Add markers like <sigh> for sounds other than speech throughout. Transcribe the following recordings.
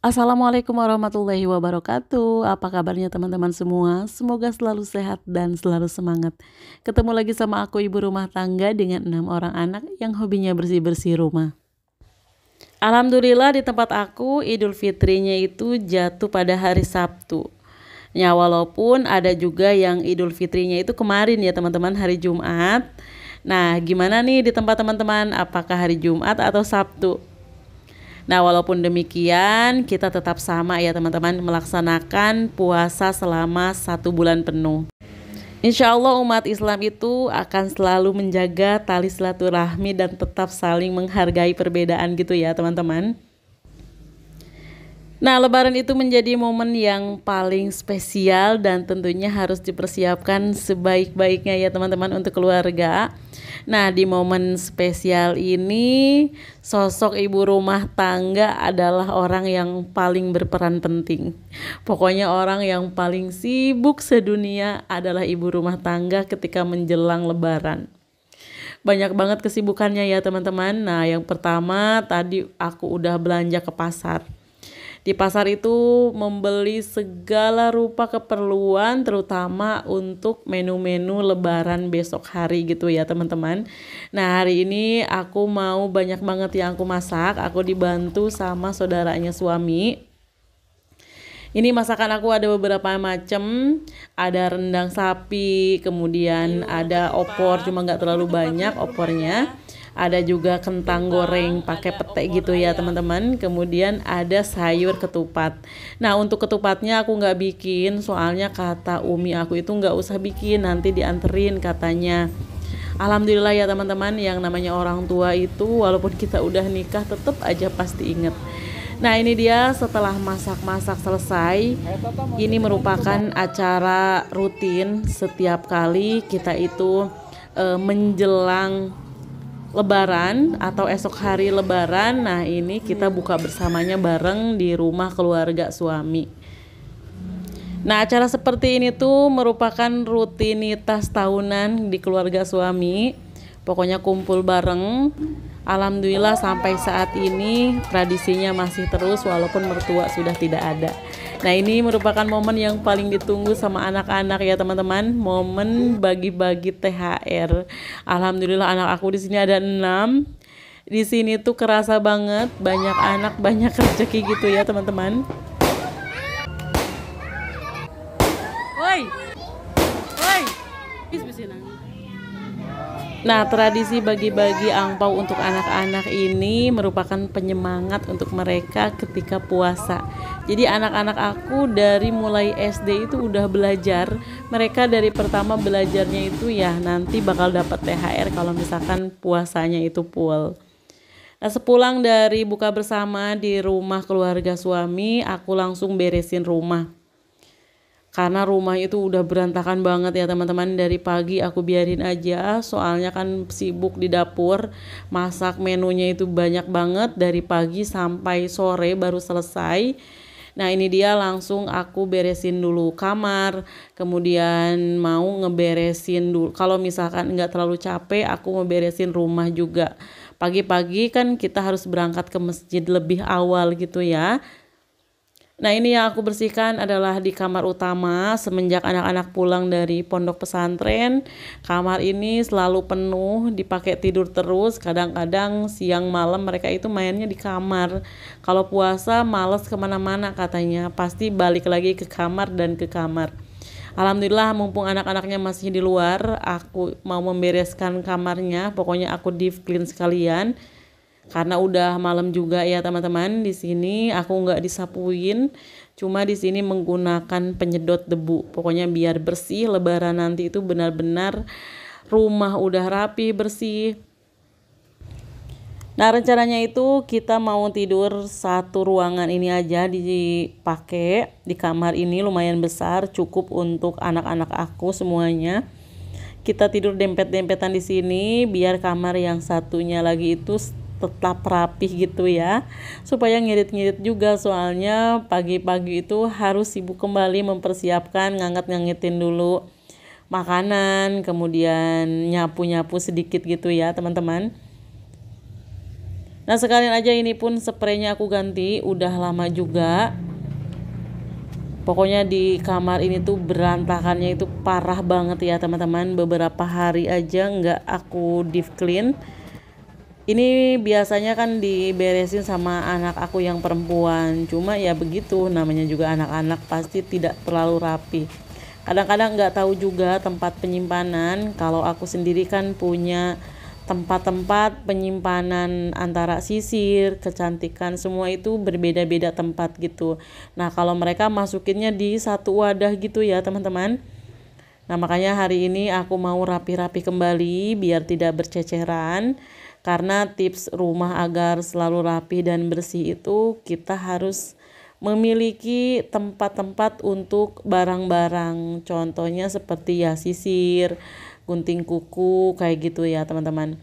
Assalamualaikum warahmatullahi wabarakatuh. Apa kabarnya teman-teman semua? Semoga selalu sehat dan selalu semangat. Ketemu lagi sama aku ibu rumah tangga dengan enam orang anak yang hobinya bersih-bersih rumah. Alhamdulillah di tempat aku Idul Fitrinya itu jatuh pada hari Sabtu. Ya walaupun ada juga yang Idul Fitrinya itu kemarin ya teman-teman hari Jumat. Nah, gimana nih di tempat teman-teman? Apakah hari Jumat atau Sabtu? Nah, walaupun demikian, kita tetap sama ya teman-teman melaksanakan puasa selama satu bulan penuh. Insya Allah umat Islam itu akan selalu menjaga tali silaturahmi dan tetap saling menghargai perbedaan gitu ya teman-teman. Nah, lebaran itu menjadi momen yang paling spesial dan tentunya harus dipersiapkan sebaik-baiknya ya teman-teman untuk keluarga. Nah, di momen spesial ini, sosok ibu rumah tangga adalah orang yang paling berperan penting. Pokoknya orang yang paling sibuk sedunia adalah ibu rumah tangga ketika menjelang lebaran banyak banget kesibukannya ya teman-teman. Nah, yang pertama tadi aku udah belanja ke pasar. Di pasar itu membeli segala rupa keperluan terutama untuk menu-menu lebaran besok hari gitu ya teman-teman. Nah hari ini aku mau banyak banget yang aku masak. Aku dibantu sama saudaranya suami. Ini masakan aku ada beberapa macam, ada rendang sapi, kemudian iya, ada opor, cuma nggak terlalu banyak opornya. Ya? ada juga kentang goreng pakai pete gitu ya teman-teman kemudian ada sayur ketupat nah untuk ketupatnya aku nggak bikin soalnya kata umi aku itu nggak usah bikin nanti dianterin katanya Alhamdulillah ya teman-teman yang namanya orang tua itu walaupun kita udah nikah tetap aja pasti inget Nah ini dia setelah masak-masak selesai Ini merupakan acara rutin setiap kali kita itu e, menjelang Lebaran atau esok hari Lebaran. Nah, ini kita buka bersamanya bareng di rumah keluarga suami. Nah, acara seperti ini tuh merupakan rutinitas tahunan di keluarga suami. Pokoknya kumpul bareng. Alhamdulillah sampai saat ini tradisinya masih terus walaupun mertua sudah tidak ada. Nah ini merupakan momen yang paling ditunggu sama anak-anak ya teman-teman. Momen bagi-bagi THR. Alhamdulillah anak aku di sini ada enam. Di sini tuh kerasa banget banyak anak <laughs> banyak rezeki gitu ya teman-teman. Woi, woi, bis bisinang. Nah, tradisi bagi-bagi angpau untuk anak-anak ini merupakan penyemangat untuk mereka ketika puasa. Jadi anak-anak aku dari mulai SD itu udah belajar. Mereka dari pertama belajarnya itu ya nanti bakal dapat THR kalau misalkan puasanya itu full. Nah, sepulang dari buka bersama di rumah keluarga suami, aku langsung beresin rumah karena rumah itu udah berantakan banget ya teman-teman dari pagi aku biarin aja soalnya kan sibuk di dapur masak menunya itu banyak banget dari pagi sampai sore baru selesai nah ini dia langsung aku beresin dulu kamar kemudian mau ngeberesin dulu kalau misalkan nggak terlalu capek aku ngeberesin rumah juga pagi-pagi kan kita harus berangkat ke masjid lebih awal gitu ya Nah ini yang aku bersihkan adalah di kamar utama semenjak anak-anak pulang dari pondok pesantren. Kamar ini selalu penuh, dipakai tidur terus. Kadang-kadang siang malam mereka itu mainnya di kamar. Kalau puasa males kemana-mana katanya, pasti balik lagi ke kamar dan ke kamar. Alhamdulillah mumpung anak-anaknya masih di luar, aku mau membereskan kamarnya. Pokoknya aku deep clean sekalian karena udah malam juga ya teman-teman di sini aku nggak disapuin cuma di sini menggunakan penyedot debu pokoknya biar bersih lebaran nanti itu benar-benar rumah udah rapi bersih Nah rencananya itu kita mau tidur satu ruangan ini aja dipakai di kamar ini lumayan besar cukup untuk anak-anak aku semuanya. Kita tidur dempet-dempetan di sini biar kamar yang satunya lagi itu tetap rapih gitu ya supaya ngirit-ngirit juga soalnya pagi-pagi itu harus sibuk kembali mempersiapkan nganget-ngangetin dulu makanan kemudian nyapu-nyapu sedikit gitu ya teman-teman nah sekalian aja ini pun spraynya aku ganti udah lama juga pokoknya di kamar ini tuh berantakannya itu parah banget ya teman-teman beberapa hari aja nggak aku deep clean ini biasanya kan diberesin sama anak aku yang perempuan cuma ya begitu namanya juga anak-anak pasti tidak terlalu rapi kadang-kadang nggak tahu juga tempat penyimpanan kalau aku sendiri kan punya tempat-tempat penyimpanan antara sisir, kecantikan semua itu berbeda-beda tempat gitu. Nah, kalau mereka masukinnya di satu wadah gitu ya, teman-teman. Nah, makanya hari ini aku mau rapi-rapi kembali biar tidak berceceran. Karena tips rumah agar selalu rapi dan bersih itu kita harus memiliki tempat-tempat untuk barang-barang. Contohnya seperti ya sisir, gunting kuku kayak gitu ya, teman-teman.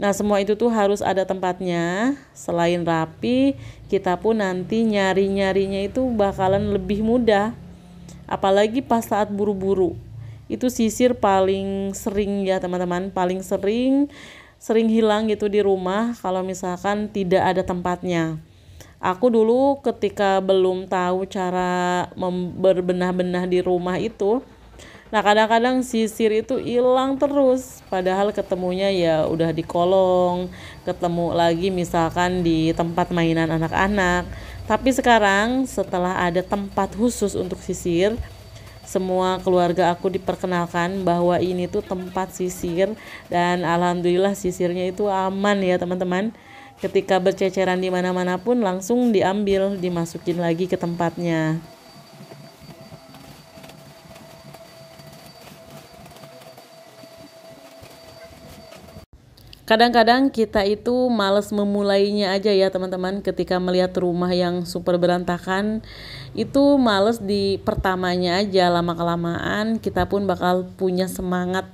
Nah, semua itu tuh harus ada tempatnya. Selain rapi, kita pun nanti nyari-nyarinya itu bakalan lebih mudah. Apalagi pas saat buru-buru. Itu sisir paling sering ya, teman-teman, paling sering sering hilang gitu di rumah kalau misalkan tidak ada tempatnya. Aku dulu ketika belum tahu cara berbenah-benah di rumah itu, nah kadang-kadang sisir itu hilang terus, padahal ketemunya ya udah di kolong, ketemu lagi misalkan di tempat mainan anak-anak. Tapi sekarang setelah ada tempat khusus untuk sisir, semua keluarga aku diperkenalkan bahwa ini tuh tempat sisir dan alhamdulillah sisirnya itu aman ya teman-teman ketika berceceran di mana-mana pun langsung diambil dimasukin lagi ke tempatnya Kadang-kadang kita itu males memulainya aja ya teman-teman ketika melihat rumah yang super berantakan itu males di pertamanya aja lama-kelamaan kita pun bakal punya semangat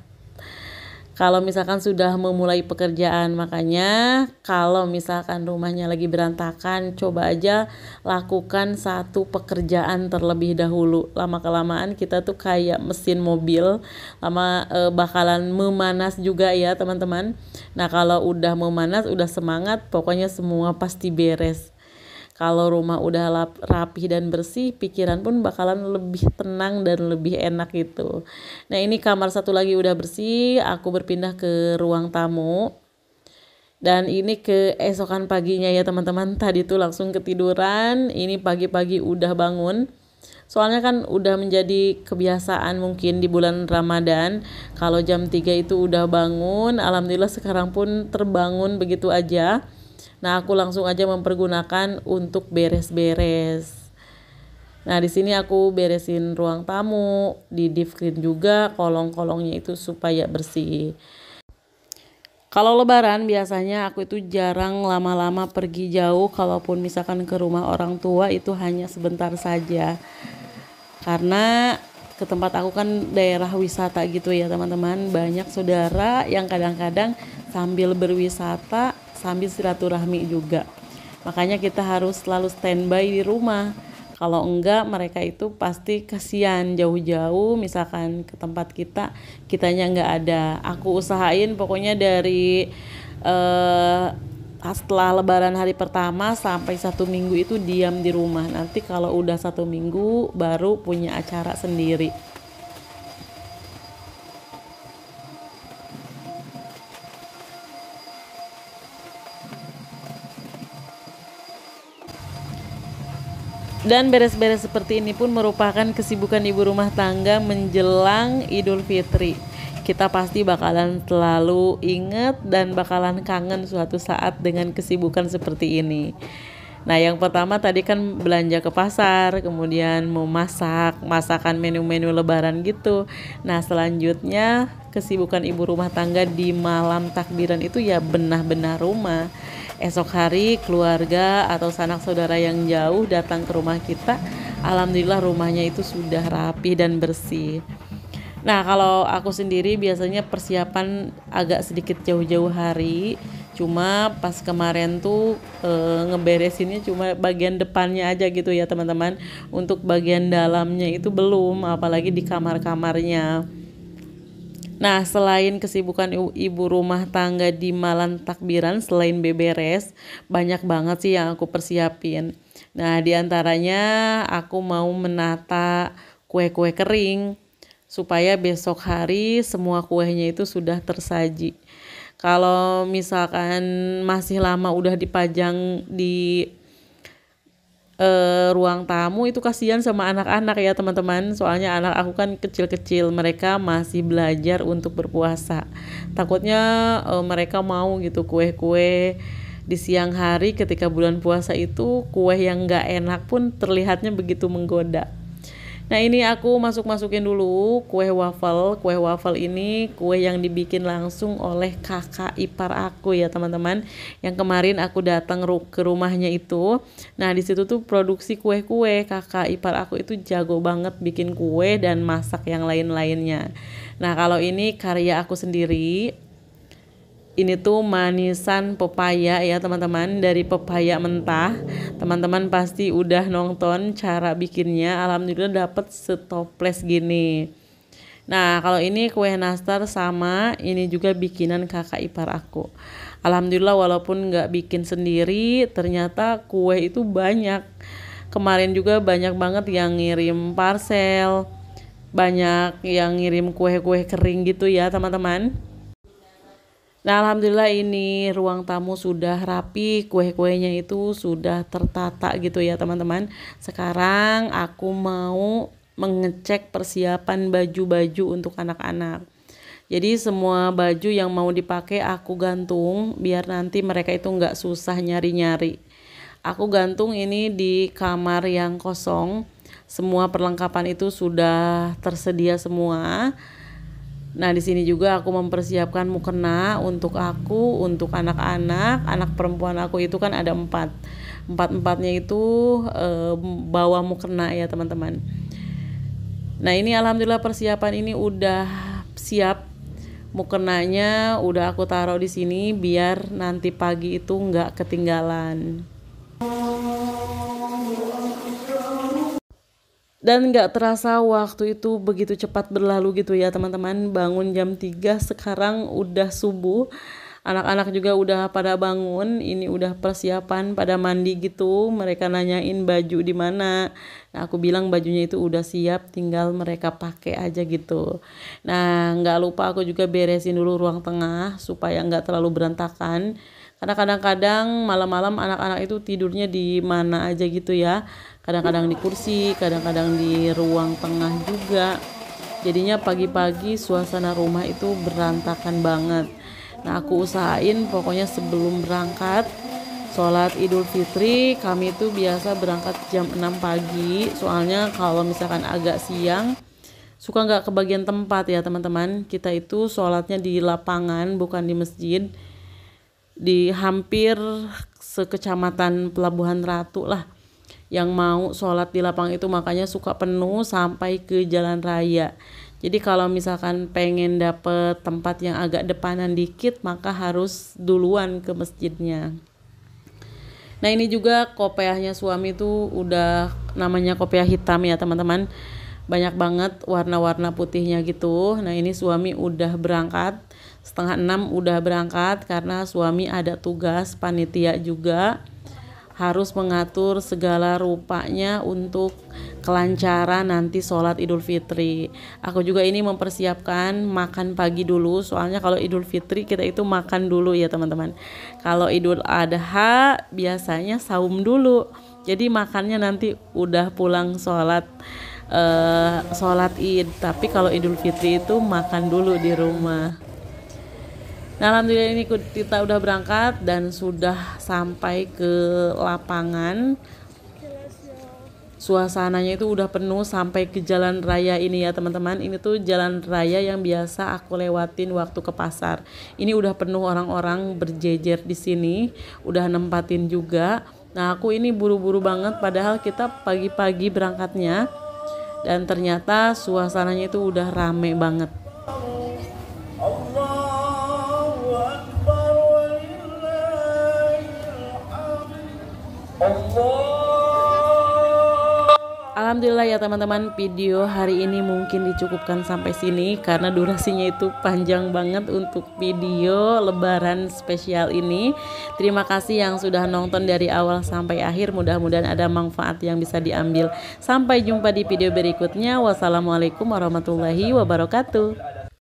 kalau misalkan sudah memulai pekerjaan makanya kalau misalkan rumahnya lagi berantakan coba aja lakukan satu pekerjaan terlebih dahulu lama kelamaan kita tuh kayak mesin mobil lama e, bakalan memanas juga ya teman-teman nah kalau udah memanas udah semangat pokoknya semua pasti beres kalau rumah udah lap, rapih dan bersih pikiran pun bakalan lebih tenang dan lebih enak gitu nah ini kamar satu lagi udah bersih aku berpindah ke ruang tamu dan ini keesokan paginya ya teman-teman <laughs> tadi tuh langsung ketiduran ini pagi-pagi udah bangun soalnya kan udah menjadi kebiasaan mungkin di bulan Ramadan kalau jam 3 itu udah bangun alhamdulillah sekarang pun terbangun begitu aja Nah, aku langsung aja mempergunakan untuk beres-beres. Nah, di sini aku beresin ruang tamu, di deep clean juga kolong-kolongnya itu supaya bersih. Kalau lebaran biasanya aku itu jarang lama-lama pergi jauh kalaupun misalkan ke rumah orang tua itu hanya sebentar saja. Karena ke tempat aku kan daerah wisata gitu ya teman-teman, banyak saudara yang kadang-kadang sambil berwisata sambil silaturahmi juga. Makanya kita harus selalu standby di rumah. Kalau enggak mereka itu pasti kasihan jauh-jauh misalkan ke tempat kita kitanya enggak ada. Aku usahain pokoknya dari eh, setelah lebaran hari pertama sampai satu minggu itu diam di rumah. Nanti kalau udah satu minggu baru punya acara sendiri. Dan beres-beres seperti ini pun merupakan kesibukan ibu rumah tangga menjelang Idul Fitri. Kita pasti bakalan selalu inget dan bakalan kangen suatu saat dengan kesibukan seperti ini. Nah, yang pertama tadi kan belanja ke pasar, kemudian memasak, masakan menu-menu lebaran gitu. Nah, selanjutnya kesibukan ibu rumah tangga di malam takbiran itu ya benah-benah rumah esok hari keluarga atau sanak saudara yang jauh datang ke rumah kita alhamdulillah rumahnya itu sudah rapi dan bersih nah kalau aku sendiri biasanya persiapan agak sedikit jauh-jauh hari cuma pas kemarin tuh e, ngeberesinnya cuma bagian depannya aja gitu ya teman-teman untuk bagian dalamnya itu belum apalagi di kamar-kamarnya Nah, selain kesibukan ibu rumah tangga di malam takbiran, selain beberes, banyak banget sih yang aku persiapin. Nah, diantaranya aku mau menata kue-kue kering supaya besok hari semua kuenya itu sudah tersaji. Kalau misalkan masih lama udah dipajang di Eh, ruang tamu itu kasihan sama anak-anak ya teman-teman soalnya anak aku kan kecil-kecil mereka masih belajar untuk berpuasa takutnya eh, mereka mau gitu kue-kue di siang hari ketika bulan puasa itu kue yang nggak enak pun terlihatnya begitu menggoda Nah ini aku masuk-masukin dulu kue waffle. Kue waffle ini kue yang dibikin langsung oleh kakak ipar aku ya teman-teman. Yang kemarin aku datang ke rumahnya itu. Nah di situ tuh produksi kue-kue kakak ipar aku itu jago banget bikin kue dan masak yang lain-lainnya. Nah kalau ini karya aku sendiri ini tuh manisan pepaya ya teman-teman dari pepaya mentah teman-teman pasti udah nonton cara bikinnya alhamdulillah dapat setoples gini nah kalau ini kue nastar sama ini juga bikinan kakak ipar aku alhamdulillah walaupun nggak bikin sendiri ternyata kue itu banyak kemarin juga banyak banget yang ngirim parcel banyak yang ngirim kue-kue kering gitu ya teman-teman Nah, alhamdulillah ini ruang tamu sudah rapi, kue-kuenya itu sudah tertata gitu ya, teman-teman. Sekarang aku mau mengecek persiapan baju-baju untuk anak-anak. Jadi semua baju yang mau dipakai aku gantung biar nanti mereka itu nggak susah nyari-nyari. Aku gantung ini di kamar yang kosong. Semua perlengkapan itu sudah tersedia semua Nah, di sini juga aku mempersiapkan mukena untuk aku, untuk anak-anak, anak perempuan aku itu kan ada empat. Empat-empatnya itu e, bawa mukena ya, teman-teman. Nah, ini alhamdulillah persiapan ini udah siap. Mukenanya udah aku taruh di sini biar nanti pagi itu nggak ketinggalan dan nggak terasa waktu itu begitu cepat berlalu gitu ya teman-teman bangun jam 3 sekarang udah subuh anak-anak juga udah pada bangun ini udah persiapan pada mandi gitu mereka nanyain baju di mana nah aku bilang bajunya itu udah siap tinggal mereka pakai aja gitu nah nggak lupa aku juga beresin dulu ruang tengah supaya nggak terlalu berantakan karena kadang-kadang malam-malam anak-anak itu tidurnya di mana aja gitu ya kadang-kadang di kursi kadang-kadang di ruang tengah juga jadinya pagi-pagi suasana rumah itu berantakan banget nah aku usahain pokoknya sebelum berangkat sholat idul fitri kami itu biasa berangkat jam 6 pagi soalnya kalau misalkan agak siang suka nggak ke bagian tempat ya teman-teman kita itu sholatnya di lapangan bukan di masjid di hampir sekecamatan Pelabuhan Ratu lah yang mau sholat di lapang itu makanya suka penuh sampai ke jalan raya. Jadi kalau misalkan pengen dapet tempat yang agak depanan dikit maka harus duluan ke masjidnya. Nah ini juga kopiahnya suami tuh udah namanya kopiah hitam ya teman-teman banyak banget warna-warna putihnya gitu. Nah ini suami udah berangkat setengah enam udah berangkat karena suami ada tugas panitia juga harus mengatur segala rupanya untuk kelancaran nanti sholat idul fitri aku juga ini mempersiapkan makan pagi dulu soalnya kalau idul fitri kita itu makan dulu ya teman-teman kalau idul adha biasanya saum dulu jadi makannya nanti udah pulang sholat uh, sholat id tapi kalau idul fitri itu makan dulu di rumah Nah, alhamdulillah ini kita udah berangkat dan sudah sampai ke lapangan. Suasananya itu udah penuh sampai ke jalan raya ini ya teman-teman. Ini tuh jalan raya yang biasa aku lewatin waktu ke pasar. Ini udah penuh orang-orang berjejer di sini, udah nempatin juga. Nah, aku ini buru-buru banget padahal kita pagi-pagi berangkatnya. Dan ternyata suasananya itu udah rame banget. Alhamdulillah ya teman-teman video hari ini mungkin dicukupkan sampai sini karena durasinya itu panjang banget untuk video lebaran spesial ini terima kasih yang sudah nonton dari awal sampai akhir mudah-mudahan ada manfaat yang bisa diambil sampai jumpa di video berikutnya wassalamualaikum warahmatullahi wabarakatuh